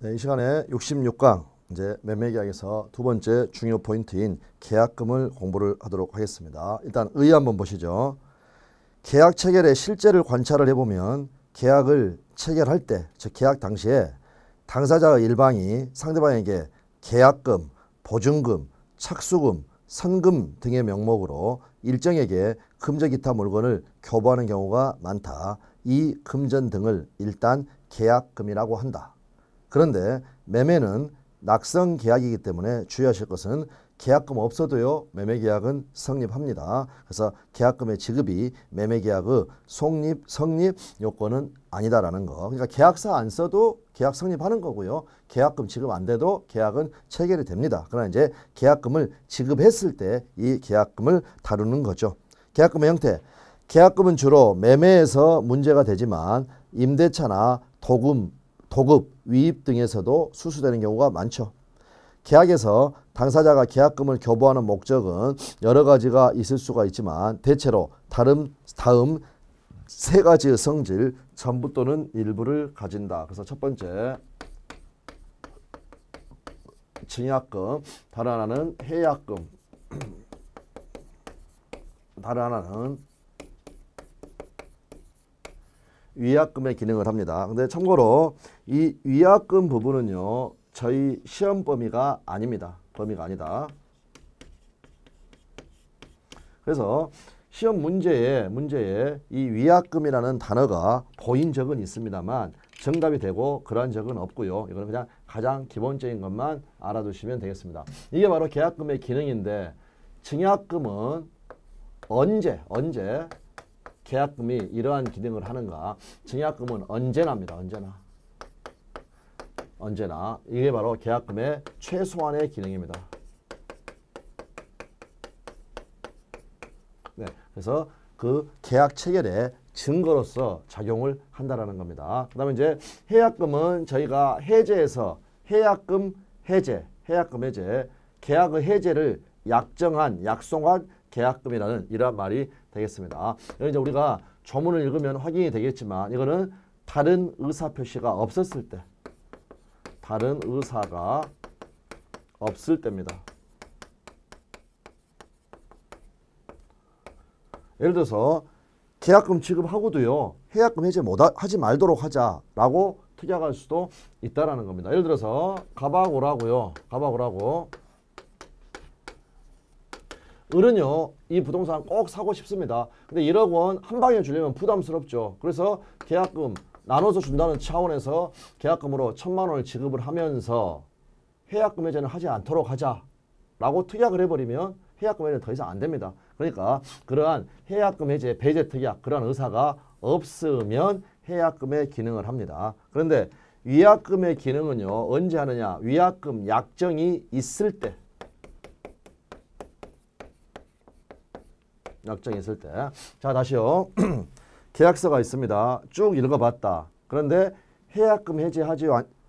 네, 이 시간에 66강 이제 매매 계약에서 두 번째 중요 포인트인 계약금을 공부를 하도록 하겠습니다. 일단 의의 한번 보시죠. 계약 체결의 실제를 관찰을 해보면 계약을 체결할 때, 즉 계약 당시에 당사자의 일방이 상대방에게 계약금, 보증금, 착수금, 선금 등의 명목으로 일정에게 금전 기타 물건을 교부하는 경우가 많다. 이 금전 등을 일단 계약금이라고 한다. 그런데 매매는 낙성 계약이기 때문에 주의하실 것은 계약금 없어도요 매매 계약은 성립합니다. 그래서 계약금의 지급이 매매 계약의 성립 성립 요건은 아니다라는 거. 그러니까 계약서 안 써도 계약 성립하는 거고요. 계약금 지급 안 돼도 계약은 체결이 됩니다. 그러나 이제 계약금을 지급했을 때 이 계약금을 다루는 거죠. 계약금의 형태. 계약금은 주로 매매에서 문제가 되지만 임대차나 도금, 도급, 위입 등에서도 수수되는 경우가 많죠. 계약에서 당사자가 계약금을 교부하는 목적은 여러 가지가 있을 수가 있지만 대체로 다른 다음 세 가지의 성질 전부 또는 일부를 가진다. 그래서 첫 번째 증약금, 다른 하나는 해약금, 다른 하나는 위약금의 기능을 합니다. 근데 참고로 이 위약금 부분은요. 저희 시험 범위가 아닙니다. 범위가 아니다. 그래서 시험 문제에 문제에 이 위약금이라는 단어가 보인 적은 있습니다만 정답이 되고 그러한 적은 없고요. 이거는 그냥 가장 기본적인 것만 알아두시면 되겠습니다. 이게 바로 계약금의 기능인데 증약금은 언제 언제 계약금이 이러한 기능을 하는가. 증약금은 언제나입니다. 언제나. 언제나. 이게 바로 계약금의 최소한의 기능입니다. 네, 그래서 그 계약 체결의 증거로서 작용을 한다라는 겁니다. 그 다음에 이제 해약금은 저희가 해제에서 해약금 해제, 해약금 해제, 계약의 해제를 약정한, 약속한 계약금이라는 이러한 말이 되겠습니다. 이제 우리가 조문을 읽으면 확인이 되겠지만 이거는 다른 의사 표시가 없었을 때 다른 의사가 없을 때입니다. 예를 들어서 계약금 지급하고도요. 해약금 해제 못 하, 지 말도록 하자라고 특약할 수도 있다라는 겁니다. 예를 들어서 가방 오라고요. 가방 오라고 을은요 이 부동산 꼭 사고 싶습니다 근데 1억 원 한 방에 주려면 부담스럽죠 그래서 계약금 나눠서 준다는 차원에서 계약금으로 천만 원을 지급을 하면서 해약금 해제는 하지 않도록 하자 라고 특약을 해버리면 해약금 해제는 더 이상 안 됩니다 그러니까 그러한 해약금 해제 배제 특약 그러한 의사가 없으면 해약금의 기능을 합니다 그런데 위약금의 기능은요 언제 하느냐 위약금 약정이 있을 때 약정이있을 때. 자, 다시요. 계약서가 있습니다. 쭉 읽어봤다. 그런데 해약금 해제하지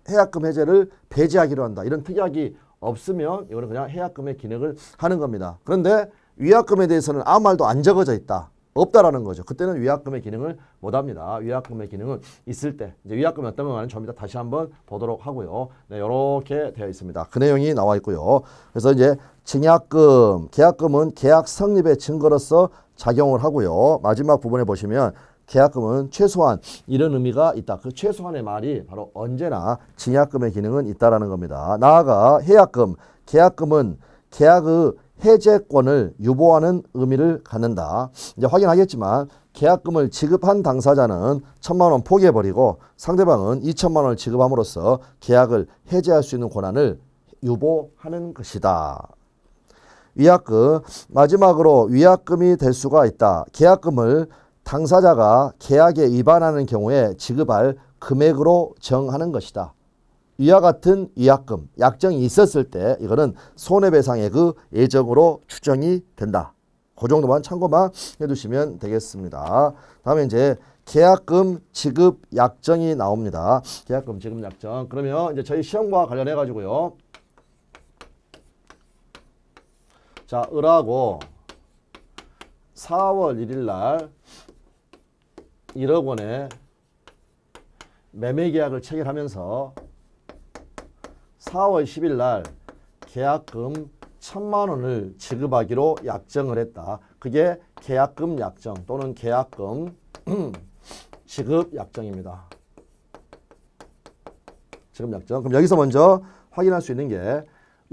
해약금 해제를 배제하기로 한다. 이런 특약이 없으면 이거는 그냥 해약금의 기능을 하는 겁니다. 그런데 위약금에 대해서는 아무 말도 안 적어져 있다. 없다라는 거죠. 그때는 위약금의 기능을 못합니다. 위약금의 기능은 있을 때 이제 위약금이 어떤 건가는 좀 이따 다시 한번 보도록 하고요. 네, 이렇게 되어 있습니다. 그 내용이 나와 있고요. 그래서 이제 증약금, 계약금은 계약 성립의 증거로서 작용을 하고요. 마지막 부분에 보시면 계약금은 최소한 이런 의미가 있다. 그 최소한의 말이 바로 언제나 증약금의 기능은 있다라는 겁니다. 나아가 해약금, 계약금은 계약의 해제권을 유보하는 의미를 갖는다. 이제 확인하겠지만 계약금을 지급한 당사자는 천만 원 포기해버리고 상대방은 이천만 원을 지급함으로써 계약을 해제할 수 있는 권한을 유보하는 것이다. 위약금 마지막으로 위약금이 될 수가 있다. 계약금을 당사자가 계약에 위반하는 경우에 지급할 금액으로 정하는 것이다. 이와 같은 위약금, 약정이 있었을 때 이거는 손해배상의 액 그 예정으로 추정이 된다. 그 정도만 참고만 해두시면 되겠습니다. 다음에 이제 계약금 지급 약정이 나옵니다. 계약금 지급 약정. 그러면 이제 저희 시험과 관련해 가지고요. 자, 을하고 4월 1일 날 1억 원의 매매 계약을 체결하면서 4월 10일 날 계약금 1 천만 원을 지급하기로 약정을 했다. 그게 계약금 약정 또는 계약금 지급 약정입니다. 지급 약정. 그럼 여기서 먼저 확인할 수 있는 게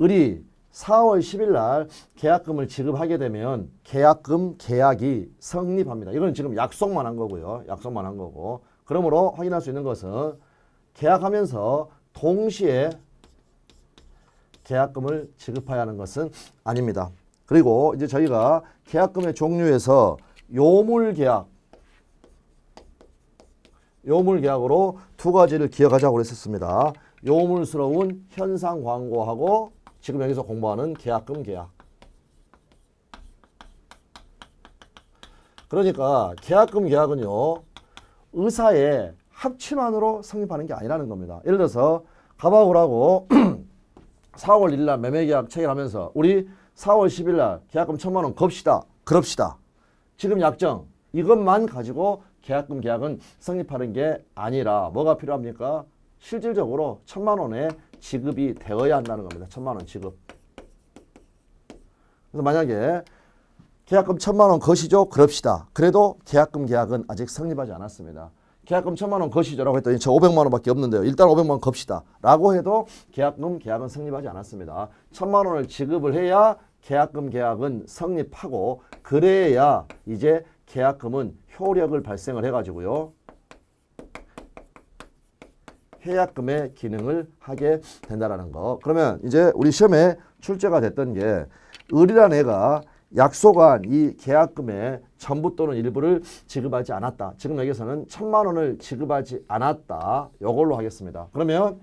을이 4월 10일 날 계약금을 지급하게 되면 계약금 계약이 성립합니다. 이건 지금 약속만 한 거고요. 약속만 한 거고. 그러므로 확인할 수 있는 것은 계약하면서 동시에 계약금을 지급해야 하는 것은 아닙니다. 그리고 이제 저희가 계약금의 종류에서 요물 계약, 요물 계약으로 두 가지를 기억하자고 그었습니다 요물스러운 현상 광고하고 지금 여기서 공부하는 계약금 계약. 그러니까 계약금 계약은요. 의사의 합치만으로 성립하는 게 아니라는 겁니다. 예를 들어서 가바구라고 4월 1일날 매매계약 체결하면서 우리 4월 10일날 계약금 천만 원 겁시다. 그럽시다. 지금 약정 이것만 가지고 계약금 계약은 성립하는 게 아니라 뭐가 필요합니까? 실질적으로 천만 원의 지급이 되어야 한다는 겁니다. 천만 원 지급. 그래서 만약에 계약금 천만 원 것이죠. 그럽시다. 그래도 계약금 계약은 아직 성립하지 않았습니다. 계약금 천만 원 거시죠라고 했더니 저 500만 원밖에 없는데요. 일단 500만 원 겁시다라고 해도 계약금 계약은 성립하지 않았습니다. 천만 원을 지급을 해야 계약금 계약은 성립하고 그래야 이제 계약금은 효력을 발생을 해가지고요. 해약금의 기능을 하게 된다라는 거. 그러면 이제 우리 시험에 출제가 됐던 게 을이란 애가 약속한 이 계약금의 전부 또는 일부를 지급하지 않았다. 지금 여기서는 천만 원을 지급하지 않았다. 이걸로 하겠습니다. 그러면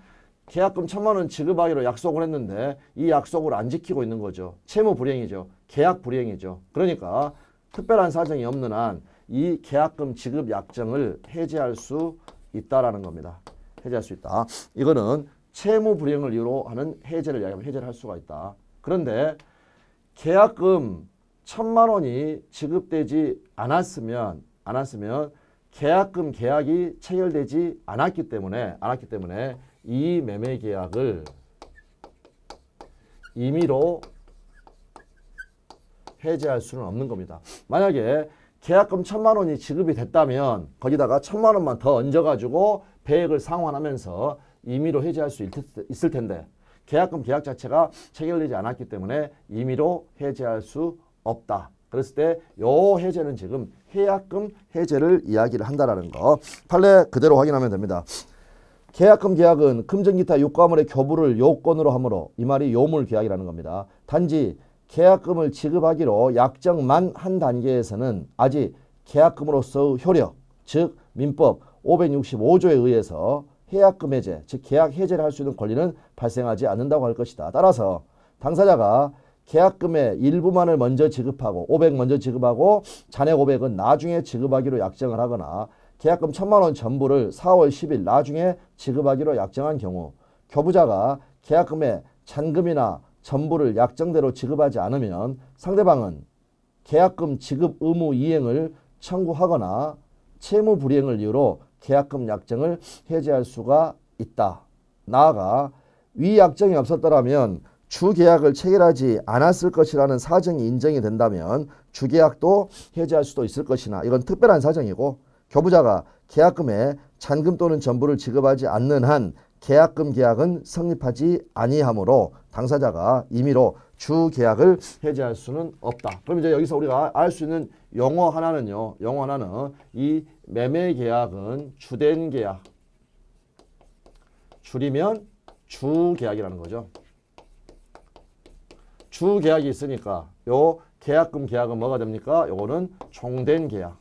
계약금 천만 원 지급하기로 약속을 했는데 이 약속을 안 지키고 있는 거죠. 채무 불이행이죠. 계약 불이행이죠. 그러니까 특별한 사정이 없는 한 이 계약금 지급 약정을 해제할 수 있다라는 겁니다. 해제할 수 있다. 이거는 채무 불이행을 이유로 하는 해제를 이야기하면 해제를 할 수가 있다. 그런데 계약금 천만 원이 지급되지 않았으면 않았으면 계약금 계약이 체결되지 않았기 때문에 않았기 때문에 이 매매 계약을 임의로 해제할 수는 없는 겁니다. 만약에 계약금 천만 원이 지급이 됐다면 거기다가 천만 원만 더 얹어가지고 배액을 상환하면서 임의로 해제할 수 있을 텐데 계약금 계약 자체가 체결되지 않았기 때문에 임의로 해제할 수 없다. 그랬을 때 요 해제는 지금 해약금 해제를 이야기를 한다라는 거. 판례 그대로 확인하면 됩니다. 계약금 계약은 금전기타 요과물의 교부를 요건으로 하므로 이 말이 요물 계약이라는 겁니다. 단지 계약금을 지급하기로 약정만 한 단계에서는 아직 계약금으로서 효력, 즉 민법 565조에 의해서 해약금 해제, 즉 계약 해제를 할 수 있는 권리는 발생하지 않는다고 할 것이다. 따라서 당사자가 계약금의 일부만을 먼저 지급하고 500 먼저 지급하고 잔액 500은 나중에 지급하기로 약정을 하거나 계약금 1 0 0 0만원 전부를 4월 10일 나중에 지급하기로 약정한 경우 교부자가 계약금의 잔금이나 전부를 약정대로 지급하지 않으면 상대방은 계약금 지급 의무 이행을 청구하거나 채무 불이행을 이유로 계약금 약정을 해제할 수가 있다. 나아가 위 약정이 없었더라면 주계약을 체결하지 않았을 것이라는 사정이 인정이 된다면 주계약도 해제할 수도 있을 것이나 이건 특별한 사정이고 교부자가 계약금에 잔금 또는 전부를 지급하지 않는 한 계약금 계약은 성립하지 아니하므로 당사자가 임의로 주 계약을 해제할 수는 없다. 그럼 이제 여기서 우리가 알 수 있는 용어 하나는요. 용어 하나는 이 매매 계약은 주된 계약 줄이면 주 계약이라는 거죠. 주 계약이 있으니까 요 계약금 계약은 뭐가 됩니까? 요거는 총된 계약.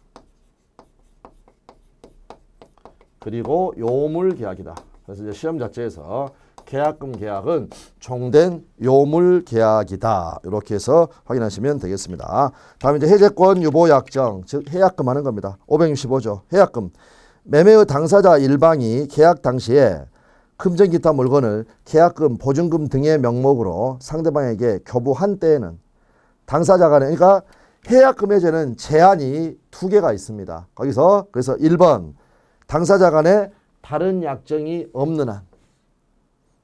그리고 요물 계약이다. 그래서 이제 시험 자체에서 계약금 계약은 종된 요물 계약이다. 이렇게 해서 확인하시면 되겠습니다. 다음 이제 해제권 유보 약정, 즉 해약금 하는 겁니다. 565조 해약금. 매매의 당사자 일방이 계약 당시에 금전 기타 물건을 계약금, 보증금 등의 명목으로 상대방에게 교부한 때에는 당사자간에 그러니까 해약금해제는 제한이 두 개가 있습니다. 거기서 그래서 1번 당사자 간에 다른 약정이 없는 한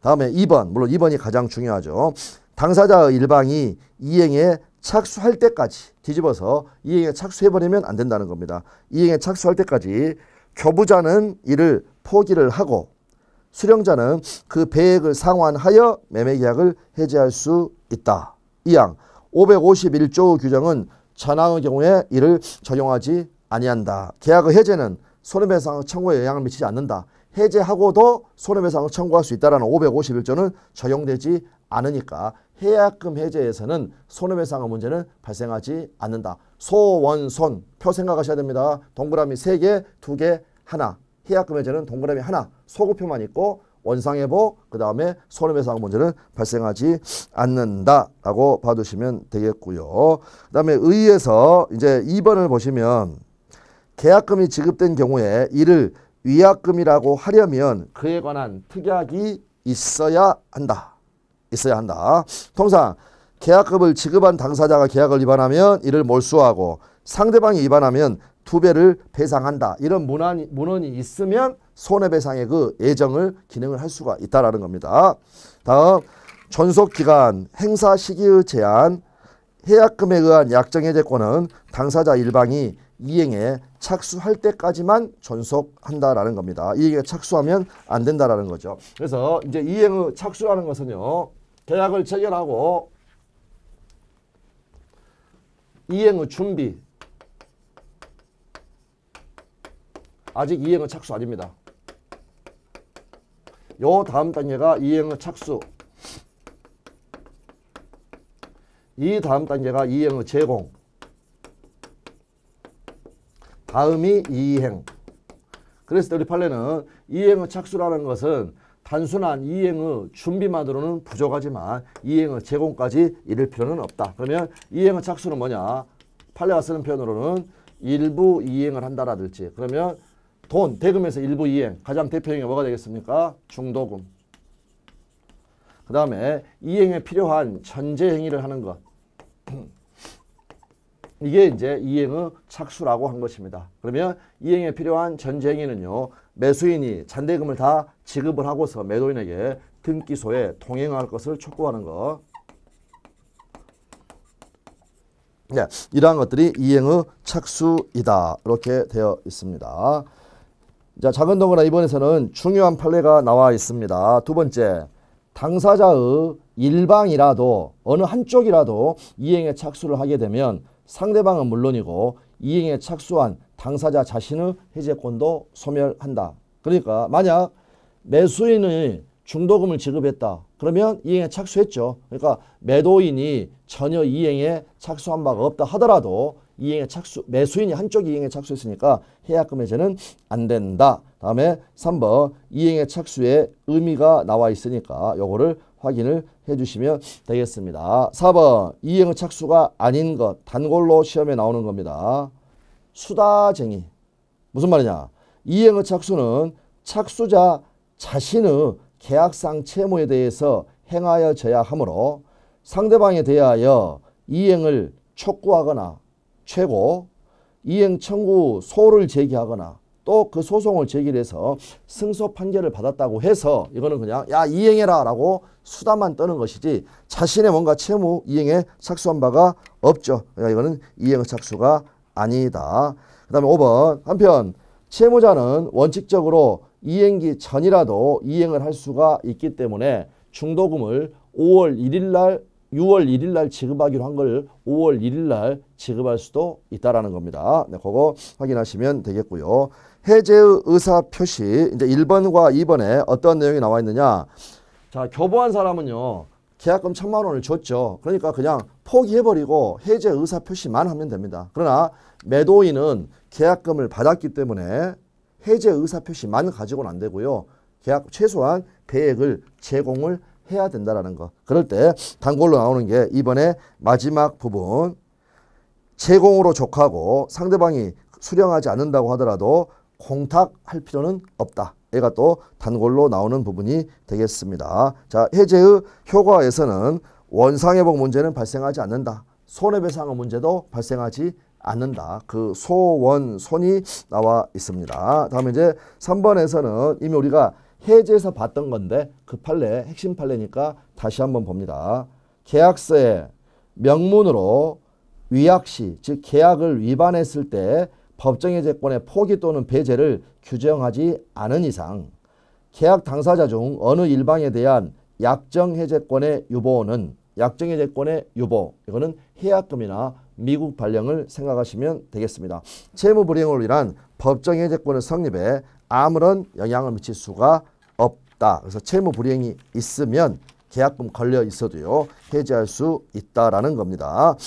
다음에 2번 물론 2번이 가장 중요하죠. 당사자의 일방이 이행에 착수할 때까지 뒤집어서 이행에 착수해버리면 안 된다는 겁니다. 이행에 착수할 때까지 교부자는 이를 포기를 하고 수령자는 그 배액을 상환하여 매매계약을 해제할 수 있다. 이항 551조 규정은 전항의 경우에 이를 적용하지 아니한다. 계약의 해제는 손해배상 청구에 영향을 미치지 않는다. 해제하고도 손해배상을 청구할 수 있다라는 551조는 적용되지 않으니까 해약금 해제에서는 손해배상의 문제는 발생하지 않는다. 소원손 표 생각하셔야 됩니다. 동그라미 3개, 2개, 하나. 해약금에 제는 동그라미 하나 소급표만 있고 원상회복 그 다음에 손해배상 문제는 발생하지 않는다라고 봐두시면 되겠고요. 그 다음에 의에서 이제 2번을 보시면 계약금이 지급된 경우에 이를 위약금이라고 하려면 그에 관한 특약이 있어야 한다. 있어야 한다. 통상 계약금을 지급한 당사자가 계약을 위반하면 이를 몰수하고 상대방이 위반하면 두 배를 배상한다. 이런 문안이, 문헌이 있으면 손해배상의 그 예정을 기능을 할 수가 있다라는 겁니다. 다음 존속기간, 행사 시기의 제한, 해약금에 의한 약정해제권은 당사자 일방이 이행에 착수할 때까지만 존속한다라는 겁니다. 이행에 착수하면 안 된다라는 거죠. 그래서 이제 이행의 착수라는 것은요. 계약을 체결하고 이행의 준비, 아직 이행은 착수 아닙니다. 요 다음 단계가 이행은 착수 이 다음 단계가 이행의 제공 다음이 이행 그래서 우리 판례는 이행의 착수라는 것은 단순한 이행의 준비만으로는 부족하지만 이행의 제공까지 이를 필요는 없다. 그러면 이행의 착수는 뭐냐? 판례가 쓰는 표현으로는 일부 이행을 한다라든지 그러면 돈, 대금에서 일부 이행. 가장 대표형이 뭐가 되겠습니까? 중도금. 그 다음에 이행에 필요한 전제 행위를 하는 것. 이게 이제 이행의 착수라고 한 것입니다. 그러면 이행에 필요한 전제 행위는요. 매수인이 잔대금을 다 지급을 하고서 매도인에게 등기소에 통행할 것을 촉구하는 것. 네, 이러한 것들이 이행의 착수이다. 이렇게 되어 있습니다. 자, 작은 동그라 이번에서는 중요한 판례가 나와 있습니다. 두 번째, 당사자의 일방이라도 어느 한쪽이라도 이행에 착수를 하게 되면 상대방은 물론이고 이행에 착수한 당사자 자신의 해제권도 소멸한다. 그러니까 만약 매수인의 중도금을 지급했다. 그러면 이행에 착수했죠. 그러니까 매도인이 전혀 이행에 착수한 바가 없다 하더라도 이행에 착수 매수인이 한쪽이 행에 착수했으니까 해약금 해제는 안 된다. 다음에 3번 이행에 착수의 의미가 나와 있으니까 요거를 확인을 해주시면 되겠습니다. 4번 이행 착수가 아닌 것 단골로 시험에 나오는 겁니다. 수다쟁이 무슨 말이냐 이행의 착수는 착수자 자신의 계약상 채무에 대해서 행하여져야 하므로 상대방에 대하여 이행을 촉구하거나 최고 이행 청구 소를 제기하거나 또 그 소송을 제기해서 승소 판결을 받았다고 해서 이거는 그냥 야 이행해라 라고 수다만 떠는 것이지 자신의 뭔가 채무 이행에 착수한 바가 없죠. 그러니까 이거는 이행 착수가 아니다. 그 다음에 5번 한편 채무자는 원칙적으로 이행기 전이라도 이행을 할 수가 있기 때문에 중도금을 5월 1일 날 6월 1일 날 지급하기로 한 걸 5월 1일 날 지급할 수도 있다라는 겁니다. 네, 그거 확인하시면 되겠고요. 해제의 의사 표시 이제 1번과 2번에 어떤 내용이 나와 있느냐? 자, 교부한 사람은요. 계약금 천만 원을 줬죠. 그러니까 그냥 포기해버리고 해제 의사 표시만 하면 됩니다. 그러나 매도인은 계약금을 받았기 때문에 해제 의사 표시만 가지고는 안 되고요. 계약 최소한 배액을 제공을 해야 된다라는 거. 그럴 때 단골로 나오는 게 이번에 마지막 부분 제공으로 족하고 상대방이 수령하지 않는다고 하더라도 공탁할 필요는 없다. 얘가 또 단골로 나오는 부분이 되겠습니다. 자, 해제의 효과에서는 원상회복 문제는 발생하지 않는다. 손해배상의 문제도 발생하지 않는다. 그 소원, 손이 나와 있습니다. 다음에 이제 3번에서는 이미 우리가 해제해서 봤던 건데 그 판례 핵심 판례니까 다시 한번 봅니다. 계약서에 명문으로 위약시 즉 계약을 위반했을 때 법정의 제권의 포기 또는 배제를 규정하지 않은 이상 계약 당사자 중 어느 일방에 대한 약정해제권의 유보는 약정해제권의 유보 이거는 해약금이나 미국 발령을 생각하시면 되겠습니다. 채무불이행으로 한 법정해제권의 성립에 아무런 영향을 미칠 수가 없다. 그래서 채무 불이행이 있으면 계약금 걸려 있어도요. 해지할 수 있다라는 겁니다.